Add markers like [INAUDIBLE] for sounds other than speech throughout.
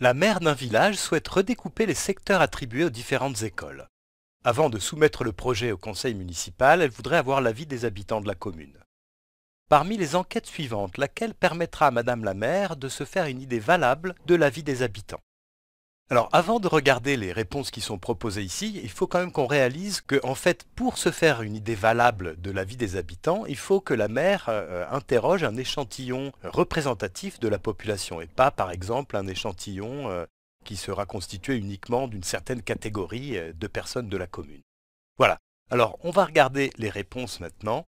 la maire d'un village souhaite redécouper les secteurs attribués aux différentes écoles. Avant de soumettre le projet au conseil municipal, elle voudrait avoir l'avis des habitants de la commune. Parmi les enquêtes suivantes, laquelle permettra à Madame la maire de se faire une idée valable de l'avis des habitants alors avant de regarder les réponses qui sont proposées ici, il faut quand même qu'on réalise que en fait pour se faire une idée valable de la vie des habitants, il faut que la mère euh, interroge un échantillon représentatif de la population et pas par exemple un échantillon euh, qui sera constitué uniquement d'une certaine catégorie euh, de personnes de la commune. Voilà. Alors on va regarder les réponses maintenant.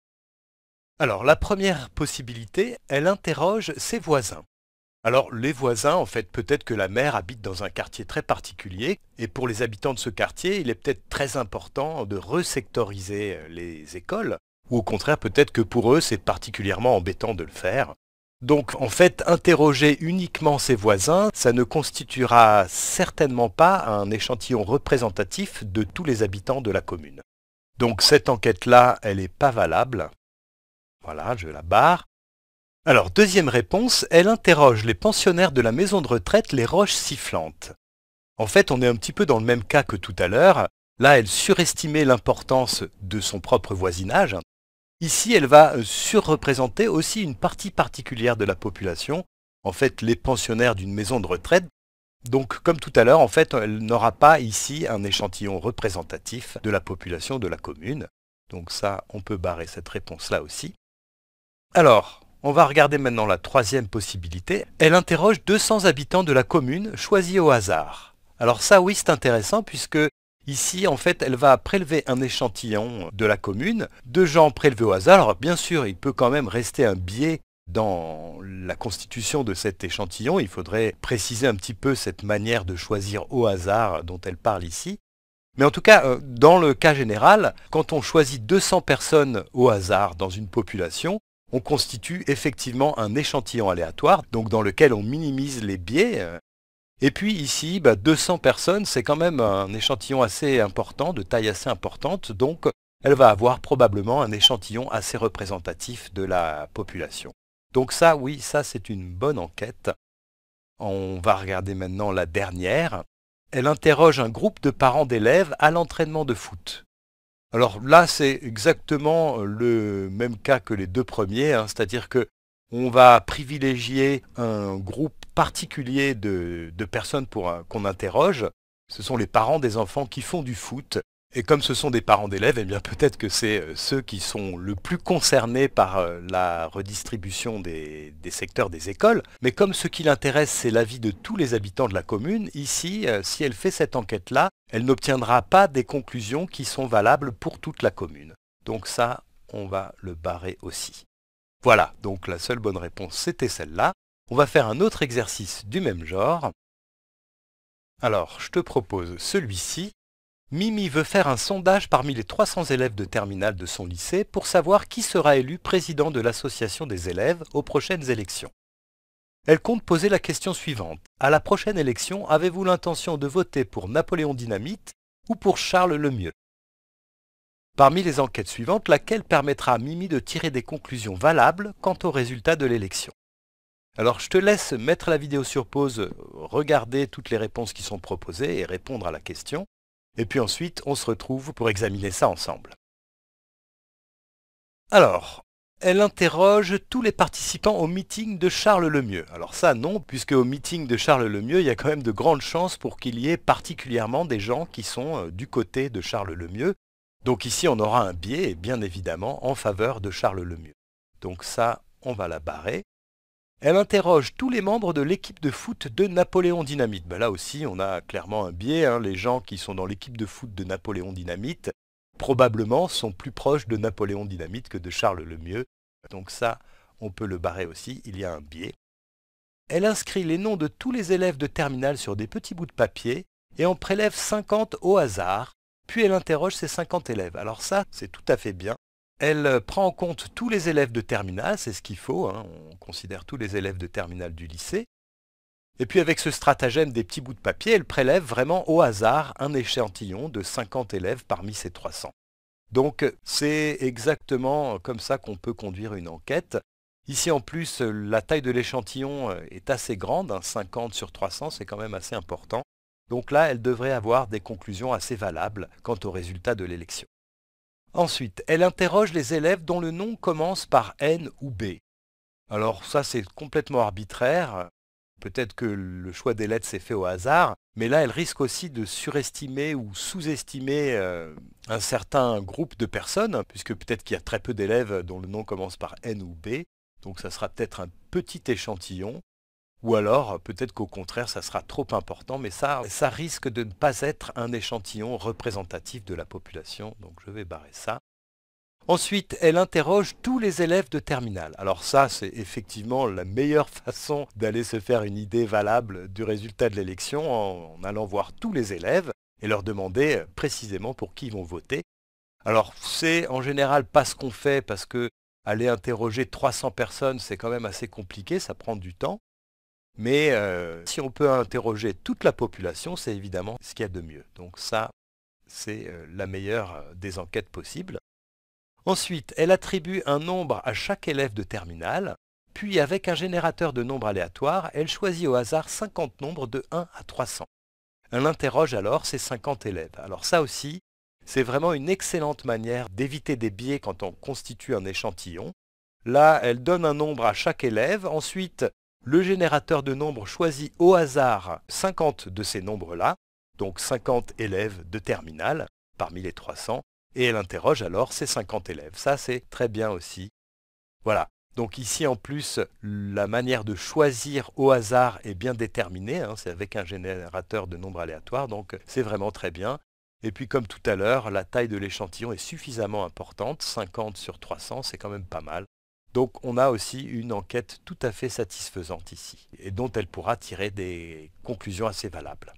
Alors la première possibilité, elle interroge ses voisins. Alors les voisins, en fait, peut-être que la mère habite dans un quartier très particulier, et pour les habitants de ce quartier, il est peut-être très important de resectoriser euh, les écoles, ou au contraire, peut-être que pour eux, c'est particulièrement embêtant de le faire. Donc en fait, interroger uniquement ses voisins, ça ne constituera certainement pas un échantillon représentatif de tous les habitants de la commune. Donc cette enquête-là, elle n'est pas valable. Voilà, je la barre. Alors, deuxième réponse, elle interroge les pensionnaires de la maison de retraite les roches sifflantes. En fait, on est un petit peu dans le même cas que tout à l'heure. Là, elle surestimait l'importance de son propre voisinage. Ici, elle va euh, surreprésenter aussi une partie particulière de la population, en fait les pensionnaires d'une maison de retraite. Donc, comme tout à l'heure, en fait, elle n'aura pas ici un échantillon représentatif de la population de la commune. Donc ça, on peut barrer cette réponse-là aussi. Alors, on va regarder maintenant la troisième possibilité. Elle interroge 200 habitants de la commune choisis au hasard. Alors ça oui c'est intéressant puisque ici en fait elle va prélever un échantillon de la commune, deux gens prélevés au hasard. Alors bien sûr il peut quand même rester un biais dans la constitution de cet échantillon. Il faudrait préciser un petit peu cette manière de choisir au hasard dont elle parle ici. Mais en tout cas, euh, dans le cas général, quand on choisit 200 personnes au hasard dans une population, on constitue effectivement un échantillon aléatoire, donc dans lequel on minimise les biais. Euh. Et puis ici, 200 bah, personnes, c'est quand même un échantillon assez important, de taille assez importante, donc elle va avoir probablement un échantillon assez représentatif de la population. Donc ça, oui, ça c'est une bonne enquête. On va regarder maintenant la dernière. Elle interroge un groupe de parents d'élèves à l'entraînement de foot. Alors là, c'est exactement euh, le même cas que les deux premiers, hein. c'est-à-dire que on va privilégier un groupe particulier de personnes qu'on interroge. Ce sont les parents des enfants qui font du foot et comme ce sont des parents d'élèves, eh bien peut-être que c'est euh, ceux qui sont le plus concernés par euh, la redistribution des, des secteurs des écoles. Mais comme ce qui l'intéresse, c'est l'avis de tous les habitants de la commune, ici, euh, si elle fait cette enquête-là, elle n'obtiendra pas des conclusions qui sont valables pour toute la commune. Donc ça, on va le barrer aussi. Voilà, donc la seule bonne réponse, c'était celle-là. On va faire un autre exercice du même genre. Alors, je te propose celui-ci. Mimi veut faire un sondage parmi les 300 élèves de terminale de son lycée pour savoir qui sera élu président de l'association des élèves aux prochaines élections. Elle compte poser la question suivante. À la prochaine élection, avez-vous l'intention de voter pour Napoléon Dynamite ou pour Charles Lemieux Parmi les enquêtes suivantes, laquelle permettra à Mimi de tirer des conclusions valables quant au résultat de l'élection. Alors je te laisse mettre la vidéo sur pause, regarder toutes les réponses qui sont proposées et répondre à la question. Et puis ensuite, on se retrouve pour examiner ça ensemble. Alors, elle interroge tous les participants au meeting de Charles Lemieux. Alors ça non, puisque au meeting de Charles Lemieux, il y a quand même de grandes chances pour qu'il y ait particulièrement des gens qui sont euh, du côté de Charles Lemieux. Donc ici, on aura un biais, bien évidemment, en faveur de Charles Lemieux. Donc ça, on va la barrer. Elle interroge tous les membres de l'équipe de foot de Napoléon Dynamite. Bah là aussi, on a clairement un biais. Hein. Les gens qui sont dans l'équipe de foot de Napoléon Dynamite, probablement, sont plus proches de Napoléon Dynamite que de Charles Lemieux. Donc ça, on peut le barrer aussi, il y a un biais. Elle inscrit les noms de tous les élèves de terminale sur des petits bouts de papier et en prélève 50 au hasard, puis elle interroge ses 50 élèves. Alors ça, c'est tout à fait bien. Elle prend en compte tous les élèves de terminale, c'est ce qu'il faut, hein, on considère tous les élèves de terminale du lycée. Et puis avec ce stratagème des petits bouts de papier, elle prélève vraiment au hasard un échantillon de 50 élèves parmi ces 300. Donc c'est exactement comme ça qu'on peut conduire une enquête. Ici en plus, la taille de l'échantillon est assez grande, 50 hein, sur 300, c'est quand même assez important. Donc là, elle devrait avoir des conclusions assez valables quant au résultat de l'élection. Ensuite, elle interroge les élèves dont le nom commence par N ou B. Alors ça, c'est complètement arbitraire. Peut-être que le choix des lettres s'est fait au hasard, mais là, elle risque aussi de surestimer ou sous-estimer euh, un certain groupe de personnes, puisque peut-être qu'il y a très peu d'élèves dont le nom commence par N ou B, donc ça sera peut-être un petit échantillon. Ou alors, peut-être qu'au contraire, ça sera trop important, mais ça, risque de ne pas être un échantillon représentatif de la population, donc je vais barrer ça. Ensuite, elle interroge tous les élèves de terminale. Alors ça, c'est effectivement la meilleure [LAUGHS] façon d'aller se faire une idée valable du résultat de l'élection en, allant voir tous les élèves et leur demander euh, précisément pour qui ils vont voter. Alors c'est en général pas ce qu'on fait parce que aller interroger 300 personnes, c'est quand même assez compliqué, ça prend du temps. Mais euh, si on peut interroger toute la population, c'est évidemment ce qu'il y a de mieux. Donc ça, c'est euh, la meilleure euh, des enquêtes possibles. Ensuite, elle attribue un nombre à chaque élève de terminale, puis avec un générateur de nombres aléatoires, elle choisit au hasard 50 nombres de 1 à 300. Elle interroge alors ces 50 élèves. Alors ça aussi, c'est vraiment une excellente manière d'éviter des biais quand on constitue un échantillon. Là, elle donne un nombre à chaque élève, ensuite le générateur de nombres choisit au hasard 50 de ces nombres-là, donc 50 élèves de terminale parmi les 300, et elle interroge alors ces 50 élèves. Ça, c'est très bien aussi. Voilà. Donc ici, en plus, la manière de choisir au hasard est bien déterminée. Hein. c'est avec un générateur de nombres aléatoires, donc c'est vraiment très bien. Et puis, comme tout à l'heure, la taille de l'échantillon est suffisamment importante. 50 sur 300, c'est quand même pas mal. Donc on a aussi une enquête tout à fait satisfaisante ici, et dont elle pourra tirer des conclusions assez valables.